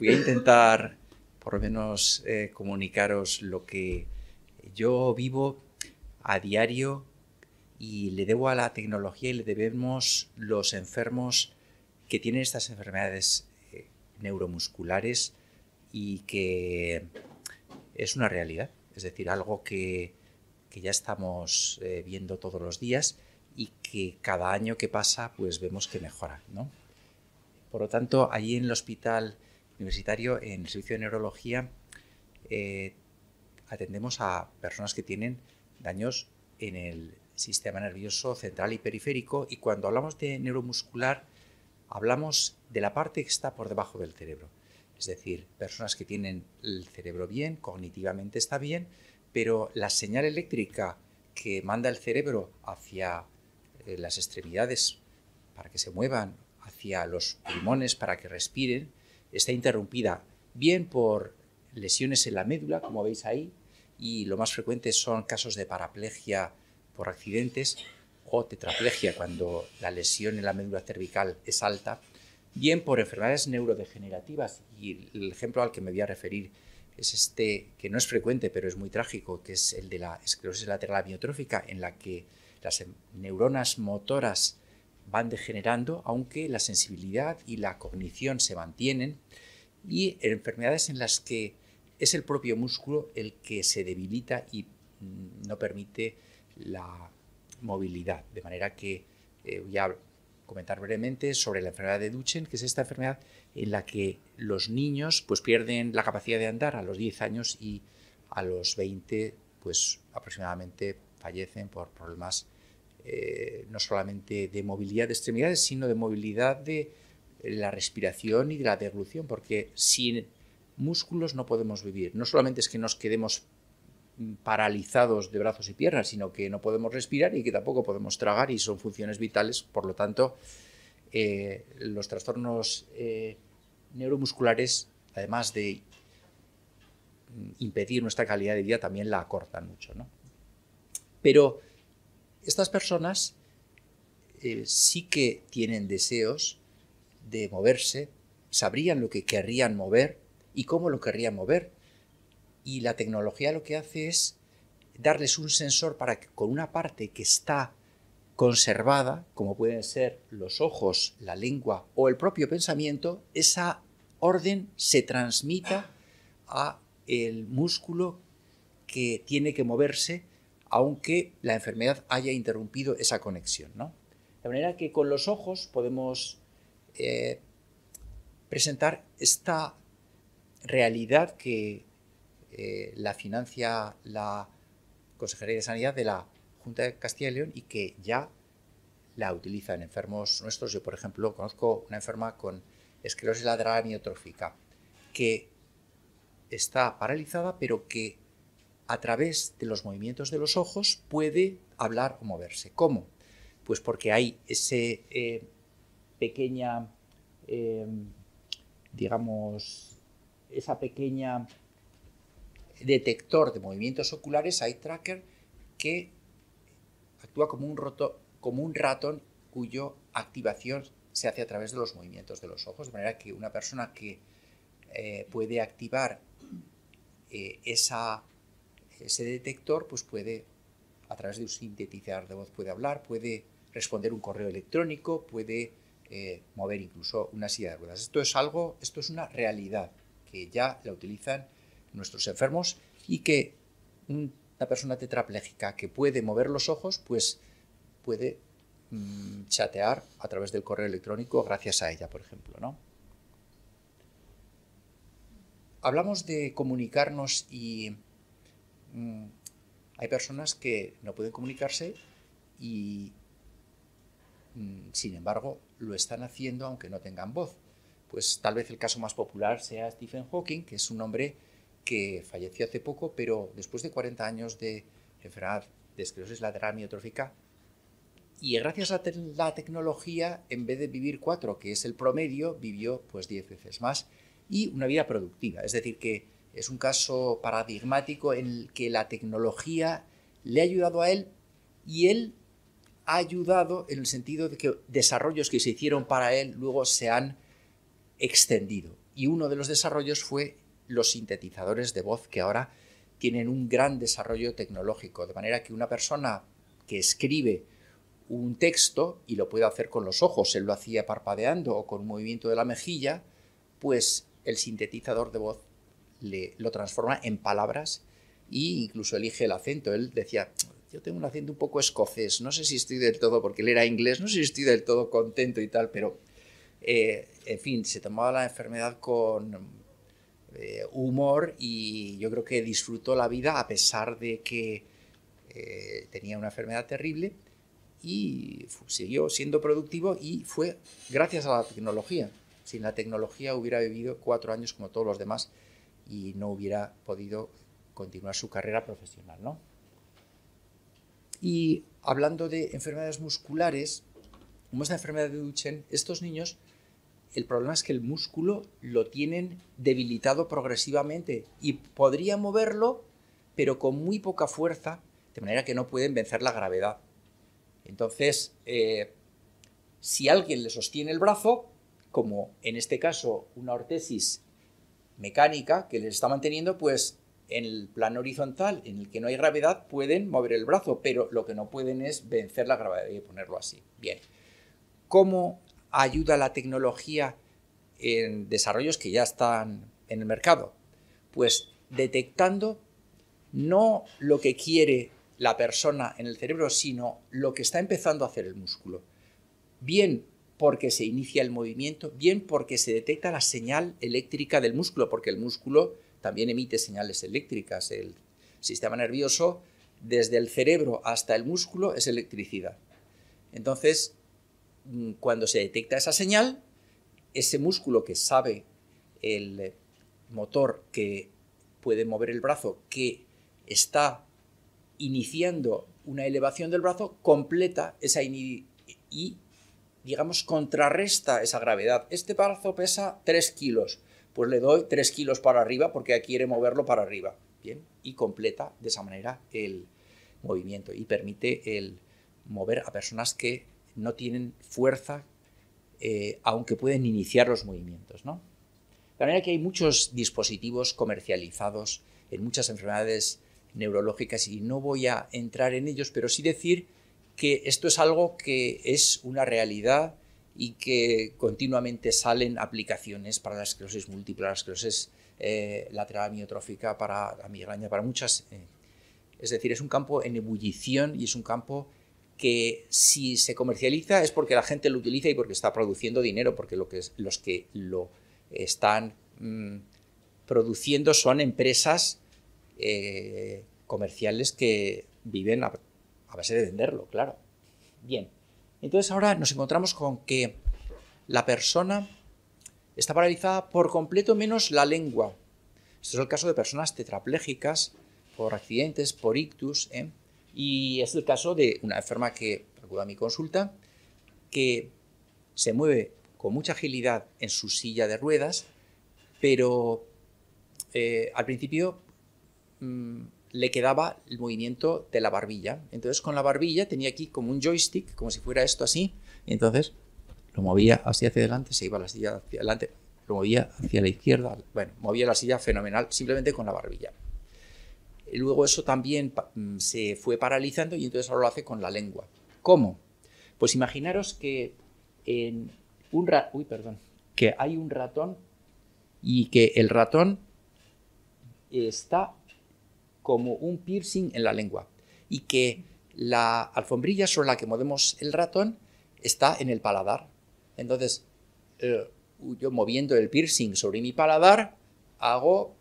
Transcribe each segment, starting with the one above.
Voy a intentar por lo menos eh, comunicaros lo que yo vivo a diario y le debo a la tecnología y le debemos los enfermos que tienen estas enfermedades eh, neuromusculares y que es una realidad, es decir, algo que, ya estamos eh, viendo todos los días y que cada año que pasa pues vemos que mejora. ¿no? Por lo tanto, allí en el hospital universitario, en el servicio de neurología, eh, atendemos a personas que tienen daños en el sistema nervioso central y periférico y cuando hablamos de neuromuscular hablamos de la parte que está por debajo del cerebro. Es decir, personas que tienen el cerebro bien, cognitivamente está bien, pero la señal eléctrica que manda el cerebro hacia eh, las extremidades para que se muevan, hacia los pulmones para que respiren, está interrumpida bien por lesiones en la médula, como veis ahí, y lo más frecuente son casos de paraplegia por accidentes o tetraplegia cuando la lesión en la médula cervical es alta, bien por enfermedades neurodegenerativas. Y el ejemplo al que me voy a referir es este que no es frecuente, pero es muy trágico, que es el de la esclerosis lateral amiotrófica, en la que las neuronas motoras van degenerando, aunque la sensibilidad y la cognición se mantienen, y enfermedades en las que es el propio músculo el que se debilita y mm, no permite la movilidad. De manera que eh, voy a comentar brevemente sobre la enfermedad de Duchenne, que es esta enfermedad en la que los niños pues, pierden la capacidad de andar a los 10 años y a los 20 pues, aproximadamente fallecen por problemas eh, no solamente de movilidad de extremidades, sino de movilidad de eh, la respiración y de la deglución, porque sin músculos no podemos vivir. No solamente es que nos quedemos mm, paralizados de brazos y piernas, sino que no podemos respirar y que tampoco podemos tragar y son funciones vitales. Por lo tanto, eh, los trastornos neuromusculares, además de mm, impedir nuestra calidad de vida, también la acortan mucho. ¿no? Pero estas personas eh, sí que tienen deseos de moverse, sabrían lo que querrían mover y cómo lo querrían mover. Y la tecnología lo que hace es darles un sensor para que con una parte que está conservada, como pueden ser los ojos, la lengua o el propio pensamiento, esa orden se transmita a el músculo que tiene que moverse aunque la enfermedad haya interrumpido esa conexión. De manera que con los ojos podemos eh, presentar esta realidad que eh, la financia la Consejería de Sanidad de la Junta de Castilla y León y que ya la utilizan enfermos nuestros. Yo, por ejemplo, conozco una enferma con esclerosis lateral amiotrófica que está paralizada, pero que a través de los movimientos de los ojos puede hablar o moverse. ¿Cómo? Pues porque hay ese pequeño, eh, pequeña, em, digamos, esa pequeña detector de movimientos oculares, eye tracker, que actúa como un, ratón cuyo activación se hace a través de los movimientos de los ojos, de manera que una persona que eh, puede activar eh, esa ese detector pues puede, a través de un sintetizador de voz, puede hablar, puede responder un correo electrónico, puede eh, mover incluso una silla de ruedas. Esto es algo, esto es una realidad que ya la utilizan nuestros enfermos y que una persona tetrapléjica que puede mover los ojos, pues puede mm, chatear a través del correo electrónico gracias a ella, por ejemplo, ¿no? Hablamos de comunicarnos y Mm, hay personas que no pueden comunicarse y, mm, sin embargo, lo están haciendo aunque no tengan voz. Pues tal vez el caso más popular sea Stephen Hawking, que es un hombre que falleció hace poco, pero después de 40 años de enfermedad de esclerosis lateral amiotrófica, y gracias a la tecnología, en vez de vivir cuatro, que es el promedio, vivió pues diez veces más y una vida productiva. Es decir, que es un caso paradigmático en el que la tecnología le ha ayudado a él y él ha ayudado en el sentido de que desarrollos que se hicieron para él luego se han extendido. Y uno de los desarrollos fue los sintetizadores de voz que ahora tienen un gran desarrollo tecnológico, de manera que una persona que escribe un texto y lo puede hacer con los ojos, él lo hacía parpadeando o con un movimiento de la mejilla, pues el sintetizador de voz le, lo transforma en palabras e incluso elige el acento. Él decía, yo tengo un acento un poco escocés, no sé si estoy del todo, porque él era inglés, no sé si estoy del todo contento y tal, pero, eh, en fin, se tomaba la enfermedad con eh, humor y yo creo que disfrutó la vida a pesar de que eh, tenía una enfermedad terrible y siguió siendo productivo y fue gracias a la tecnología. Sin la tecnología hubiera vivido cuatro años como todos los demás y no hubiera podido continuar su carrera profesional. ¿no? Y hablando de enfermedades musculares, como es la enfermedad de Duchenne, estos niños, el problema es que el músculo lo tienen debilitado progresivamente y podría moverlo, pero con muy poca fuerza, de manera que no pueden vencer la gravedad. Entonces, eh, si alguien le sostiene el brazo, como en este caso una ortesis mecánica que les está manteniendo, pues en el plano horizontal, en el que no hay gravedad, pueden mover el brazo, pero lo que no pueden es vencer la gravedad y ponerlo así. Bien, ¿cómo ayuda la tecnología en desarrollos que ya están en el mercado? Pues detectando no lo que quiere la persona en el cerebro, sino lo que está empezando a hacer el músculo. Bien porque se inicia el movimiento, bien porque se detecta la señal eléctrica del músculo, porque el músculo también emite señales eléctricas. El sistema nervioso, desde el cerebro hasta el músculo, es electricidad. Entonces, mm, cuando se detecta esa señal, ese músculo que sabe el motor que puede mover el brazo, que está iniciando una elevación del brazo, completa esa y digamos, contrarresta esa gravedad. Este brazo pesa 3 kilos, pues le doy 3 kilos para arriba porque quiere moverlo para arriba. Bien, y completa de esa manera el movimiento y permite el mover a personas que no tienen fuerza, eh, aunque pueden iniciar los movimientos. ¿no? De manera que hay muchos dispositivos comercializados en muchas enfermedades neurológicas y no voy a entrar en ellos, pero sí decir que esto es algo que es una realidad y que continuamente salen aplicaciones para la esclerosis múltiple, la esclerosis eh, lateral amiotrófica, para la migraña, para muchas. Eh, es decir, es un campo en ebullición y es un campo que si se comercializa es porque la gente lo utiliza y porque está produciendo dinero, porque los que lo están mm, produciendo son empresas eh, comerciales que viven a a base de venderlo, claro. Bien, entonces ahora nos encontramos con que la persona está paralizada por completo menos la lengua. Este es el caso de personas tetraplégicas por accidentes, por ictus, ¿eh? y es el caso de una enferma que acude a mi consulta, que se mueve con mucha agilidad en su silla de ruedas, pero eh, al principio mm, le quedaba el movimiento de la barbilla. Entonces con la barbilla tenía aquí como un joystick, como si fuera esto así, y entonces lo movía así hacia adelante, se iba la silla hacia adelante, lo movía hacia la izquierda, bueno, movía la silla fenomenal simplemente con la barbilla. Luego eso también mm, se fue paralizando y entonces ahora lo hace con la lengua. ¿Cómo? Pues imaginaros que en un que hay un ratón y que el ratón está como un piercing en la lengua y que la alfombrilla sobre la que movemos el ratón está en el paladar. Entonces, eh, yo moviendo el piercing sobre mi paladar, hago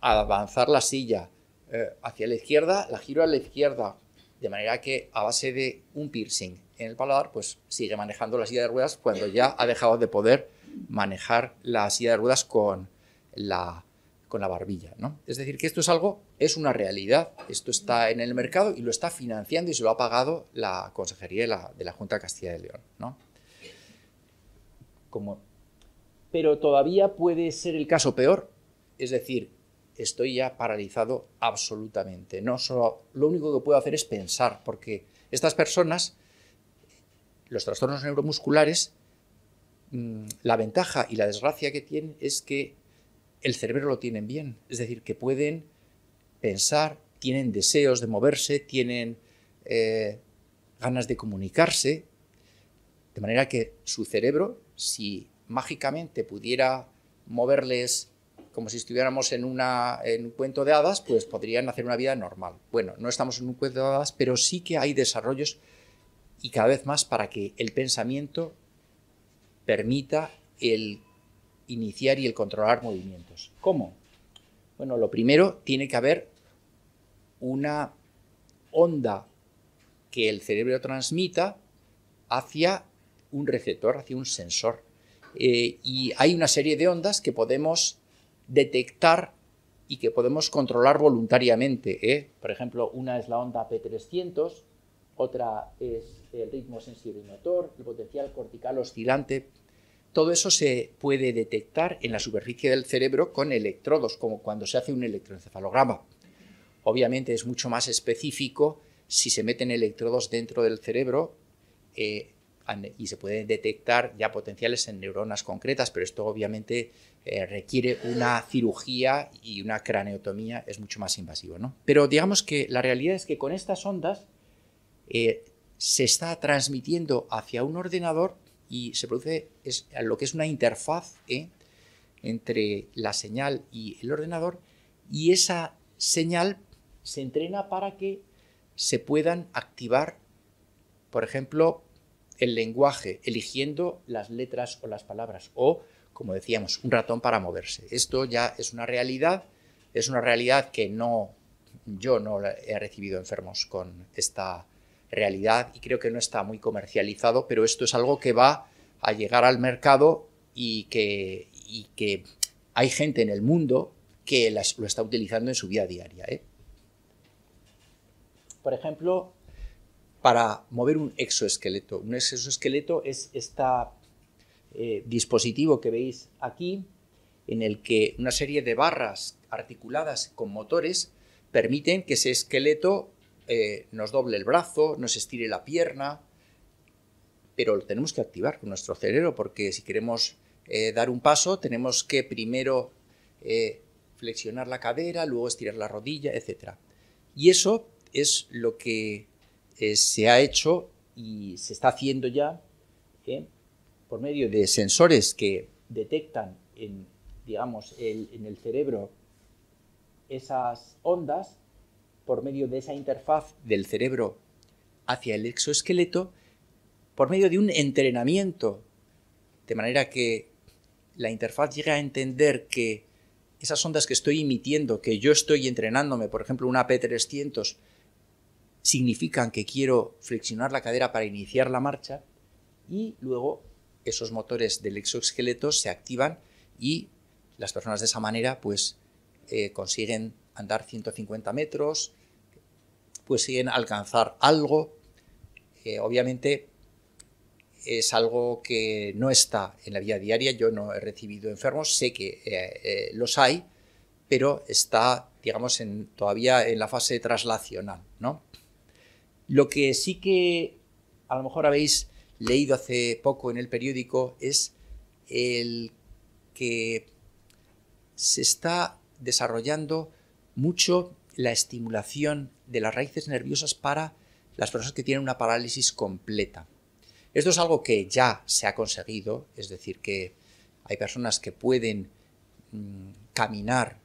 avanzar la silla eh, hacia la izquierda, la giro a la izquierda, de manera que a base de un piercing en el paladar, pues sigue manejando la silla de ruedas cuando ya ha dejado de poder manejar la silla de ruedas con la, con la barbilla. Es decir, que esto es algo es una realidad. Esto está en el mercado y lo está financiando y se lo ha pagado la Consejería de la, Junta de Castilla y León. ¿no? Como... Pero todavía puede ser el caso peor. Es decir, estoy ya paralizado absolutamente. No solo, lo único que puedo hacer es pensar, porque estas personas, los trastornos neuromusculares, mm, la ventaja y la desgracia que tienen es que el cerebro lo tienen bien. Es decir, que pueden pensar, tienen deseos de moverse, tienen eh, ganas de comunicarse, de manera que su cerebro, si mágicamente pudiera moverles como si estuviéramos en, una, en un cuento de hadas, pues podrían hacer una vida normal. Bueno, no estamos en un cuento de hadas, pero sí que hay desarrollos y cada vez más para que el pensamiento permita el iniciar y el controlar movimientos. ¿Cómo? Bueno, lo primero, tiene que haber una onda que el cerebro transmita hacia un receptor, hacia un sensor. Eh, y hay una serie de ondas que podemos detectar y que podemos controlar voluntariamente. ¿eh? Por ejemplo, una es la onda P300, otra es el ritmo sensible motor, el potencial cortical oscilante, todo eso se puede detectar en la superficie del cerebro con electrodos, como cuando se hace un electroencefalograma. Obviamente es mucho más específico si se meten electrodos dentro del cerebro eh, y se pueden detectar ya potenciales en neuronas concretas, pero esto obviamente eh, requiere una cirugía y una craneotomía, es mucho más invasivo. ¿no? Pero digamos que la realidad es que con estas ondas eh, se está transmitiendo hacia un ordenador y se produce es, lo que es una interfaz ¿eh? entre la señal y el ordenador y esa señal se entrena para que se puedan activar, por ejemplo, el lenguaje, eligiendo las letras o las palabras, o, como decíamos, un ratón para moverse. Esto ya es una realidad, es una realidad que no, yo no he recibido enfermos con esta realidad y creo que no está muy comercializado, pero esto es algo que va a llegar al mercado y que, hay gente en el mundo que lo está utilizando en su vida diaria. ¿eh? Por ejemplo, para mover un exoesqueleto. Un exoesqueleto es este dispositivo que veis aquí, en el que una serie de barras articuladas con motores permiten que ese esqueleto eh, nos doble el brazo, nos estire la pierna, pero lo tenemos que activar con nuestro cerebro porque si queremos eh, dar un paso tenemos que primero eh, flexionar la cadera, luego estirar la rodilla, etc. Y eso es lo que se ha hecho y se está haciendo ya por medio de sensores que detectan digamos, en el cerebro esas ondas por medio de esa interfaz del cerebro hacia el exoesqueleto, por medio de un entrenamiento, de manera que la interfaz llega a entender que esas ondas que estoy emitiendo, que yo estoy entrenándome, por ejemplo, una P300, significan que quiero flexionar la cadera para iniciar la marcha y luego esos motores del exoesqueleto se activan y las personas de esa manera pues eh, consiguen andar 150 metros, pues siguen alcanzar algo. obviamente es algo que no está en la vida diaria, yo no he recibido enfermos, sé que eh, eh, los hay, pero está, digamos, en, todavía en la fase traslacional. ¿no? Lo que sí que a lo mejor habéis leído hace poco en el periódico es el que se está desarrollando mucho la estimulación de las raíces nerviosas para las personas que tienen una parálisis completa. Esto es algo que ya se ha conseguido, es decir, que hay personas que pueden mm, caminar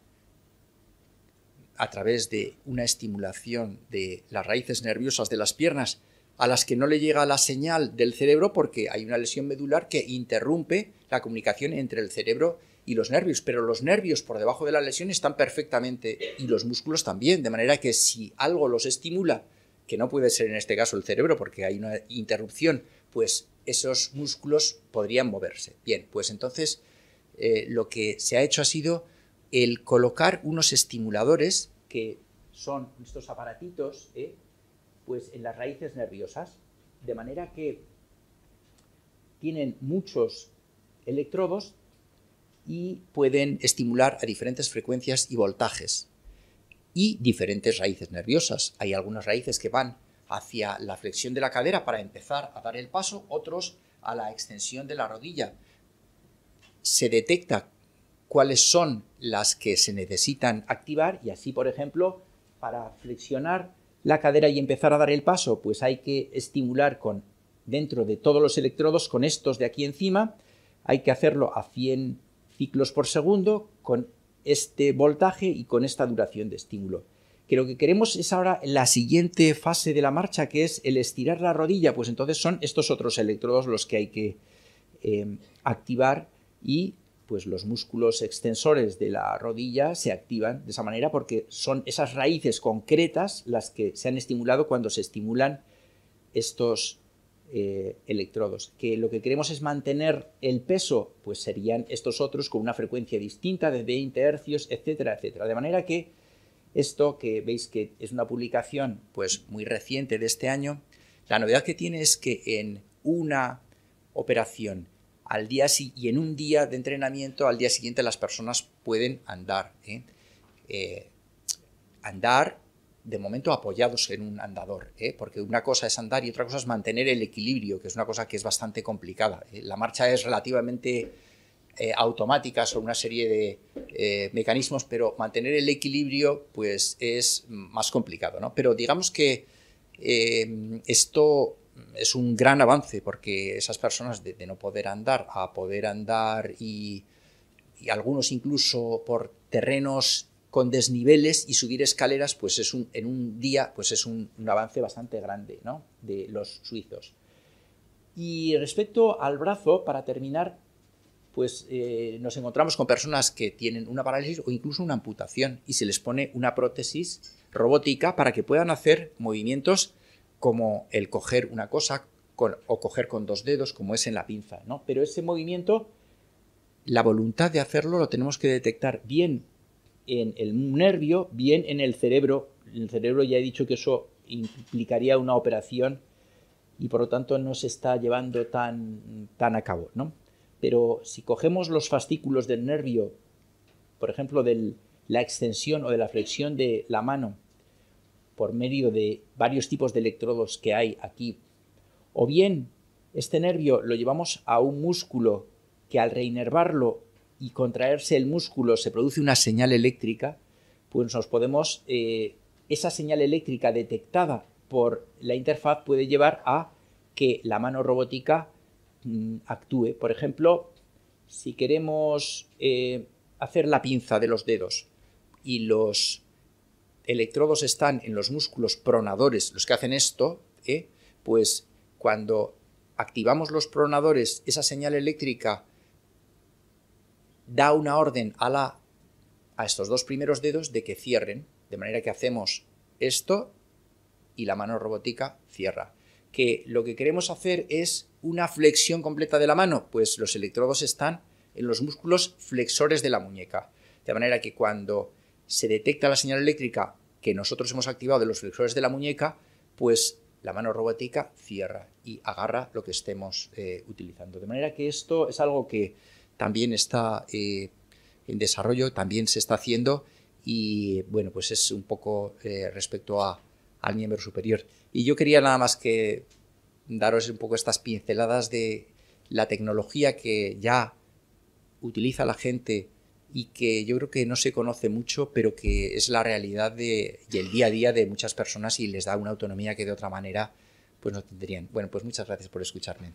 a través de una estimulación de las raíces nerviosas de las piernas a las que no le llega la señal del cerebro porque hay una lesión medular que interrumpe la comunicación entre el cerebro y y los nervios, pero los nervios por debajo de la lesión están perfectamente y los músculos también, de manera que si algo los estimula, que no puede ser en este caso el cerebro porque hay una interrupción, pues esos músculos podrían moverse. Bien, pues entonces eh, lo que se ha hecho ha sido el colocar unos estimuladores que son estos aparatitos eh, pues en las raíces nerviosas, de manera que tienen muchos electrodos y pueden estimular a diferentes frecuencias y voltajes y diferentes raíces nerviosas. Hay algunas raíces que van hacia la flexión de la cadera para empezar a dar el paso, otros a la extensión de la rodilla. Se detecta cuáles son las que se necesitan activar y así, por ejemplo, para flexionar la cadera y empezar a dar el paso, pues hay que estimular con dentro de todos los electrodos con estos de aquí encima, hay que hacerlo a 100 ciclos por segundo con este voltaje y con esta duración de estímulo. Que lo que queremos es ahora la siguiente fase de la marcha, que es el estirar la rodilla, pues entonces son estos otros electrodos los que hay que eh, activar y pues los músculos extensores de la rodilla se activan de esa manera porque son esas raíces concretas las que se han estimulado cuando se estimulan estos eh, electrodos. Que lo que queremos es mantener el peso, pues serían estos otros con una frecuencia distinta de 20 hercios, etcétera, etcétera. De manera que esto que veis que es una publicación pues muy reciente de este año, la novedad que tiene es que en una operación al día y en un día de entrenamiento al día siguiente las personas pueden andar. ¿eh? eh andar de momento apoyados en un andador, ¿eh? porque una cosa es andar y otra cosa es mantener el equilibrio, que es una cosa que es bastante complicada. ¿eh? La marcha es relativamente eh, automática sobre una serie de mecanismos, pero mantener el equilibrio pues, es más complicado. ¿no? Pero digamos que esto es un gran avance, porque esas personas de, no poder andar a poder andar y algunos incluso por terrenos con desniveles y subir escaleras, pues es un, en un día pues es un, avance bastante grande ¿no? de los suizos. Y respecto al brazo, para terminar, pues eh, nos encontramos con personas que tienen una parálisis o incluso una amputación y se les pone una prótesis robótica para que puedan hacer movimientos como el coger una cosa o coger con dos dedos, como es en la pinza, ¿no? Pero ese movimiento, la voluntad de hacerlo lo tenemos que detectar bien en el nervio, bien en el cerebro. En el cerebro ya he dicho que eso implicaría una operación y por lo tanto no se está llevando tan, a cabo. ¿no? Pero si cogemos los fascículos del nervio, por ejemplo, de la extensión o de la flexión de la mano, por medio de varios tipos de electrodos que hay aquí, o bien este nervio lo llevamos a un músculo que al reinervarlo y contraerse el músculo se produce una señal eléctrica, pues nos podemos, eh, esa señal eléctrica detectada por la interfaz puede llevar a que la mano robótica mm, actúe. Por ejemplo, si queremos eh, hacer la pinza de los dedos y los electrodos están en los músculos pronadores, los que hacen esto, eh, pues cuando activamos los pronadores, esa señal eléctrica da una orden a, la, a estos dos primeros dedos de que cierren, de manera que hacemos esto y la mano robótica cierra. Que lo que queremos hacer es una flexión completa de la mano, pues los electrodos están en los músculos flexores de la muñeca. De manera que cuando se detecta la señal eléctrica que nosotros hemos activado de los flexores de la muñeca, pues la mano robótica cierra y agarra lo que estemos eh, utilizando. De manera que esto es algo que también está eh, en desarrollo, también se está haciendo y bueno, pues es un poco eh, respecto a, al miembro superior. Y yo quería nada más que daros un poco estas pinceladas de la tecnología que ya utiliza la gente y que yo creo que no se conoce mucho, pero que es la realidad de, y el día a día de muchas personas y les da una autonomía que de otra manera pues no tendrían. Bueno, pues muchas gracias por escucharme.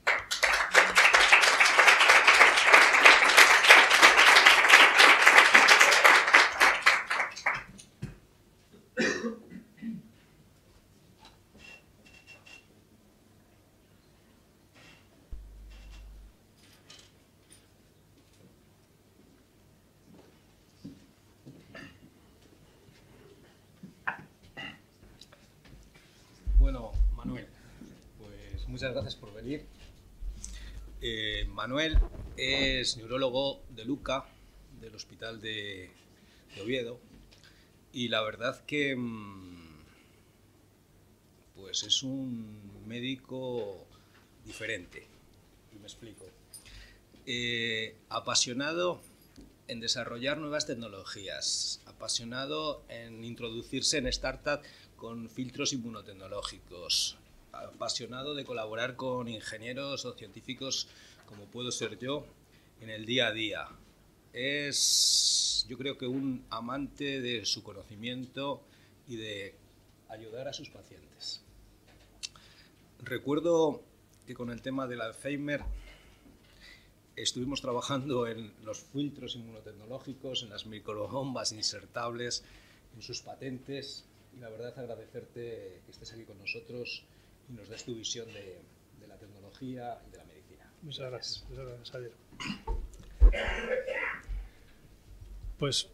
muchas gracias por venir. Eh, Manuel es neurólogo de Luca, del Hospital de, Oviedo, y la verdad que mm, pues es un médico diferente. me explico. Eh, apasionado en desarrollar nuevas tecnologías, apasionado en introducirse en startups con filtros inmunotecnológicos, apasionado de colaborar con ingenieros o científicos como puedo ser yo en el día a día. Es, yo creo que un amante de su conocimiento y de ayudar a sus pacientes. Recuerdo que con el tema del Alzheimer estuvimos trabajando en los filtros inmunotecnológicos, en las microbombas insertables, en sus patentes y la verdad agradecerte que estés aquí con nosotros y nos des tu visión de, de la tecnología y de la medicina. Muchas gracias, muchas gracias, Javier. Pues, pues